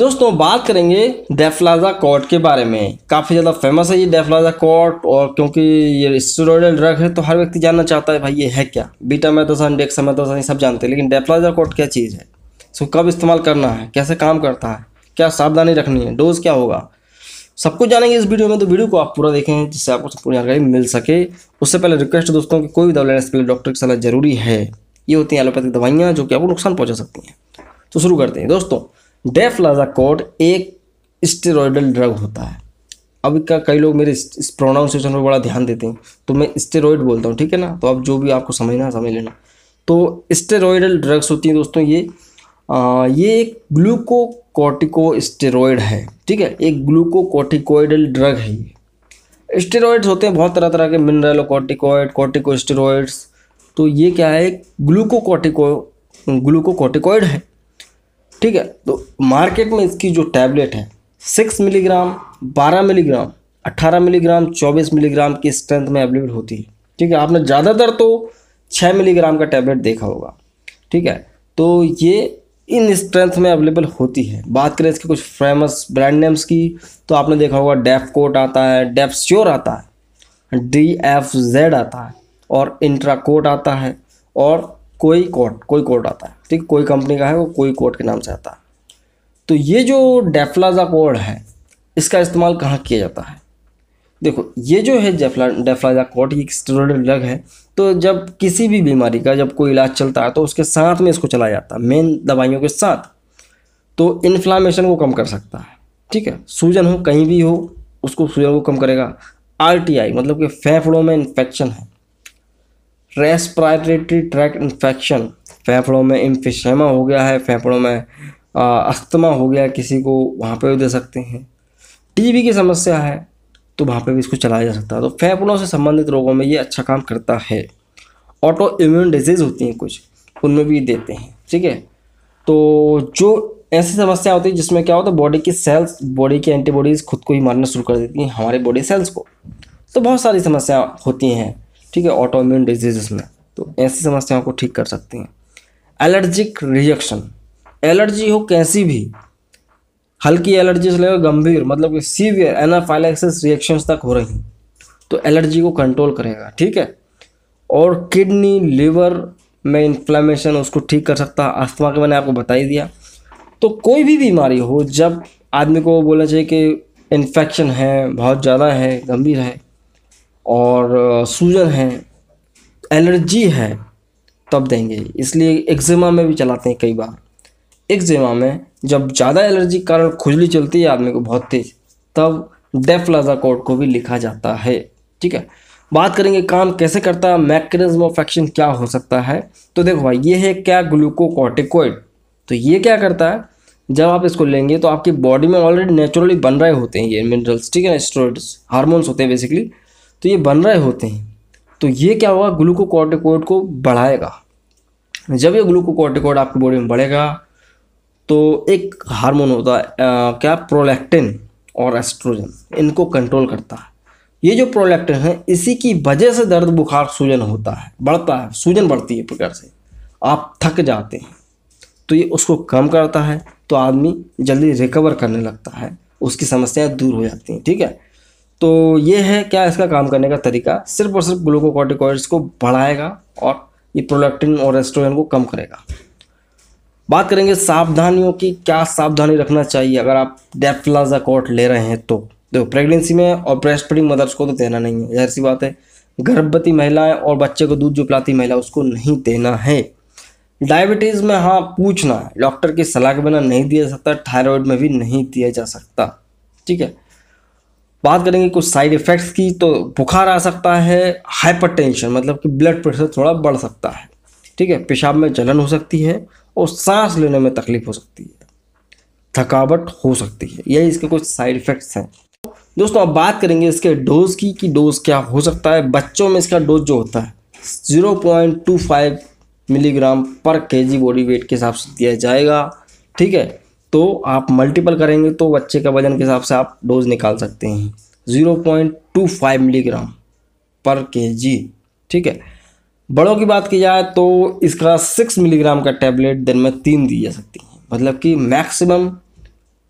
दोस्तों बात करेंगे डेफलाजा कोर्ट के बारे में काफ़ी ज़्यादा फेमस है ये डेफलाजा कोर्ट और क्योंकि ये स्टेरॉइडल ड्रग है तो हर व्यक्ति जानना चाहता है भाई ये है क्या बीटा मैथोसन डेक्स मैथोसन ये सब जानते हैं लेकिन डेफलाजा कोर्ट क्या चीज़ है इसको कब इस्तेमाल करना है कैसे काम करता है क्या सावधानी रखनी है डोज क्या होगा सब कुछ जानेंगे इस वीडियो में तो वीडियो को आप पूरा देखें जिससे आपको पूरी जानकारी मिल सके उससे पहले रिक्वेस्ट दोस्तों की कोई भी दवा लेने से पहले डॉक्टर की सलाह जरूरी है ये होती हैं एलोपैथिक दवाइयाँ जो कि आपको नुकसान पहुँचा सकती हैं तो शुरू करते हैं दोस्तों डेफ्लाजाकोड एक स्टेरॉयडल ड्रग होता है अब क्या कई लोग मेरे इस प्रोनाउंसिएशन पर बड़ा ध्यान देते हैं तो मैं स्टेरॉयड बोलता हूँ ठीक है ना तो आप जो भी आपको समझना समझ लेना तो स्टेरॉयडल ड्रग्स होती हैं दोस्तों ये आ, ये एक ग्लूकोकॉटिको स्टेरॉयड है ठीक है एक ग्लूकोकॉटिकोइडल ड्रग है ये स्टेरॉयड्स होते हैं बहुत तरह तरह के मिनरलोकॉटिकोइड कॉटिको स्टेरॉयड्स तो ये क्या है ग्लूकोकोटिको ग्लूकोकोटिकॉयड है ठीक है तो मार्केट में इसकी जो टैबलेट है सिक्स मिलीग्राम बारह मिलीग्राम अट्ठारह मिलीग्राम चौबीस मिलीग्राम की स्ट्रेंथ में अवेलेबल होती है ठीक है आपने ज़्यादातर तो छः मिलीग्राम का टैबलेट देखा होगा ठीक है तो ये इन स्ट्रेंथ में अवेलेबल होती है बात करें इसके कुछ फेमस ब्रांड नेम्स की तो आपने देखा होगा डेफ कोट आता है डेफ श्योर आता है डी एफ जेड आता है और इंट्राकोट आता है और कोई कोड कोई कोड आता है ठीक कोई कंपनी का है वो कोई कोड के नाम से आता है तो ये जो डेफ्लाजा कोड है इसका इस्तेमाल कहाँ किया जाता है देखो ये जो है डेफला डेफ्लाजा कोड ये स्टेरॉइड ड्रग है तो जब किसी भी बीमारी का जब कोई इलाज चलता है तो उसके साथ में इसको चलाया जाता है मेन दवाइयों के साथ तो इन्फ्लामेशन को कम कर सकता है ठीक है सूजन हो कहीं भी हो उसको सूजन को कम करेगा आर मतलब कि फेफड़ों में इन्फेक्शन है रेस्पराटरी ट्रैक इन्फेक्शन फेफड़ों में इम्फिशेमा हो गया है फेफड़ों में अख्तमा हो गया किसी को वहाँ पे भी दे सकते हैं टीबी की समस्या है तो वहाँ पे भी इसको चलाया जा सकता है तो फेफड़ों से संबंधित रोगों में ये अच्छा काम करता है ऑटो इम्यून डिजीज़ होती हैं कुछ उनमें भी देते हैं ठीक है तो जो ऐसी समस्या होती है जिसमें क्या होता है बॉडी की सेल्स बॉडी की एंटीबॉडीज़ खुद को ही मारना शुरू कर देती हैं हमारे बॉडी सेल्स को तो बहुत सारी समस्या होती हैं ठीक है ऑटो इम्यून डिजीजेस में तो ऐसी समस्याओं को ठीक कर सकते हैं एलर्जिक रिएक्शन एलर्जी हो कैसी भी हल्की एलर्जी से लेकर गंभीर मतलब कि सीवियर एनाफाइलेक्सिस रिएक्शन तक हो रही तो एलर्जी को कंट्रोल करेगा ठीक है और किडनी लिवर में इन्फ्लामेशन उसको ठीक कर सकता है अस्थमा के मैंने आपको बता ही दिया तो कोई भी बीमारी हो जब आदमी को बोलना चाहिए कि इन्फेक्शन है बहुत ज़्यादा है गंभीर है और सूजन है एलर्जी है तब देंगे इसलिए एक्जिमा में भी चलाते हैं कई बार एक्जिमा में जब ज़्यादा एलर्जी के कारण खुजली चलती है आदमी को बहुत तेज तब डेफ्लाजा कोड को भी लिखा जाता है ठीक है बात करेंगे काम कैसे करता है मैकेनिज्म ऑफ एक्शन क्या हो सकता है तो देखो भाई ये है क्या ग्लूकोकॉर्टिकोइड तो ये क्या करता है जब आप इसको लेंगे तो आपकी बॉडी में ऑलरेडी नेचुरली बन रहे होते हैं ये मिनरल्स ठीक है ना स्टोरेड्स हार्मोन्स होते हैं बेसिकली तो ये बन रहे होते हैं तो ये क्या होगा ग्लूकोकॉर्टिकोड को बढ़ाएगा जब ये ग्लूकोकॉर्टिकोड आपकी बॉडी में बढ़ेगा तो एक हार्मोन होता है आ, क्या प्रोलैक्टिन और एस्ट्रोजन इनको कंट्रोल करता है ये जो प्रोलैक्टिन है इसी की वजह से दर्द बुखार सूजन होता है बढ़ता है सूजन बढ़ती है प्रकार से आप थक जाते हैं तो ये उसको कम करता है तो आदमी जल्दी रिकवर करने लगता है उसकी समस्याएं दूर हो जाती हैं ठीक है तो ये है क्या इसका काम करने का तरीका सिर्फ और सिर्फ ग्लूकोकॉर्टिकॉइड्स को बढ़ाएगा और ये प्रोलैक्टिन और एस्ट्रोजन को कम करेगा बात करेंगे सावधानियों की क्या सावधानी रखना चाहिए अगर आप कोट ले रहे हैं तो देखो प्रेगनेंसी में और ब्रेस्ट फीडिंग मदर्स को तो देना नहीं है जहर सी बात है गर्भवती महिलाएं और बच्चे को दूध जो पिलाती महिला उसको नहीं देना है डायबिटीज़ में हाँ पूछना डॉक्टर की सलाह के बिना नहीं दिया जा सकता थायरॉयड में भी नहीं दिया जा सकता ठीक है बात करेंगे कुछ साइड इफ़ेक्ट्स की तो बुखार आ सकता है हाइपरटेंशन मतलब कि ब्लड प्रेशर थोड़ा बढ़ सकता है ठीक है पेशाब में जलन हो सकती है और सांस लेने में तकलीफ हो सकती है थकावट हो सकती है यही इसके कुछ साइड इफ़ेक्ट्स हैं दोस्तों अब बात करेंगे इसके डोज की कि डोज क्या हो सकता है बच्चों में इसका डोज जो होता है ज़ीरो मिलीग्राम पर के बॉडी वेट के हिसाब से दिया जाएगा ठीक है तो आप मल्टीपल करेंगे तो बच्चे का वजन के हिसाब से आप डोज निकाल सकते हैं zero point two five milligram per K जी ठीक है बड़ों की बात की जाए तो इसका सिक्स मिलीग्राम का टैबलेट दिन में तीन दी जा सकती है मतलब कि मैक्सिमम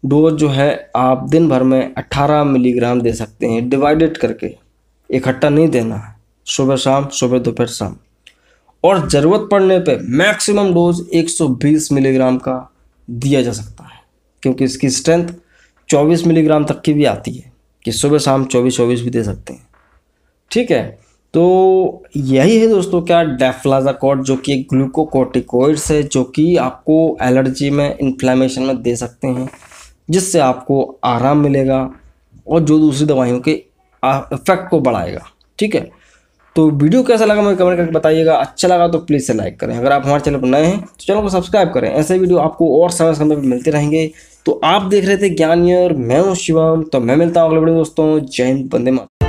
डोज जो है आप दिन भर में 18 मिलीग्राम दे सकते हैं डिवाइडेड करके इकट्ठा नहीं देना है सुबह शाम सुबह दोपहर शाम और ज़रूरत पड़ने पे मैक्सिमम डोज 120 मिलीग्राम का दिया जा सकता है क्योंकि इसकी स्ट्रेंथ 24 मिलीग्राम तक की भी आती है कि सुबह शाम 24 24 भी दे सकते हैं ठीक है तो यही है दोस्तों क्या डेफ्लाजाकॉट जो कि ग्लूकोकोटिकोइड्स है जो कि आपको एलर्जी में इन्फ्लामेशन में दे सकते हैं जिससे आपको आराम मिलेगा और जो दूसरी दवाइयों के इफेक्ट को बढ़ाएगा ठीक है तो वीडियो कैसा लगा मुझे कमेंट करके बताइएगा अच्छा लगा तो प्लीज़ से लाइक करें अगर आप हमारे चैनल पर नए हैं तो चैनल को सब्सक्राइब करें ऐसे वीडियो आपको और समय समय पर मिलते रहेंगे तो आप देख रहे थे ज्ञान और मैं हूँ शिवम तो मैं मिलता हूँ अगले बड़े दोस्तों जय हिंद बंदे मात